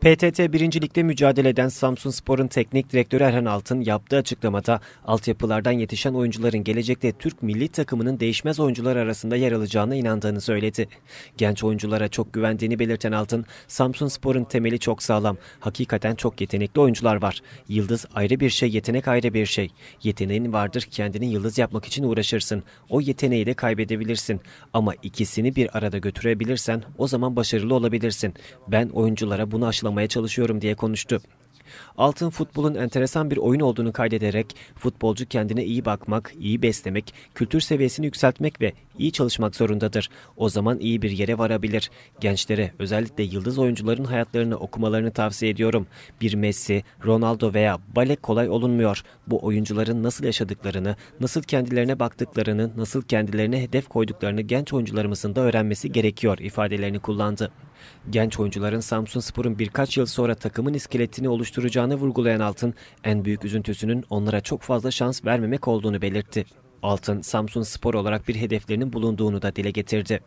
PTT 1. Lig'de mücadele eden Samsun Spor'un teknik direktörü Erhan Altın yaptığı açıklamada altyapılardan yetişen oyuncuların gelecekte Türk milli takımının değişmez oyuncular arasında yer alacağına inandığını söyledi. Genç oyunculara çok güvendiğini belirten Altın, Samsun Spor'un temeli çok sağlam. Hakikaten çok yetenekli oyuncular var. Yıldız ayrı bir şey, yetenek ayrı bir şey. Yeteneğin vardır, kendini yıldız yapmak için uğraşırsın. O yeteneği de kaybedebilirsin. Ama ikisini bir arada götürebilirsen o zaman başarılı olabilirsin. Ben ben oyunculara bunu aşılamaya çalışıyorum diye konuştu. Altın futbolun enteresan bir oyun olduğunu kaydederek futbolcu kendine iyi bakmak, iyi beslemek, kültür seviyesini yükseltmek ve iyi çalışmak zorundadır. O zaman iyi bir yere varabilir. Gençlere özellikle yıldız oyuncuların hayatlarını okumalarını tavsiye ediyorum. Bir Messi, Ronaldo veya Bale kolay olunmuyor. Bu oyuncuların nasıl yaşadıklarını, nasıl kendilerine baktıklarını, nasıl kendilerine hedef koyduklarını genç oyuncularımızın da öğrenmesi gerekiyor ifadelerini kullandı. Genç oyuncuların Samsun Spor'un birkaç yıl sonra takımın iskeletini oluşturacağını vurgulayan Altın, en büyük üzüntüsünün onlara çok fazla şans vermemek olduğunu belirtti. Altın, Samsun Spor olarak bir hedeflerinin bulunduğunu da dile getirdi.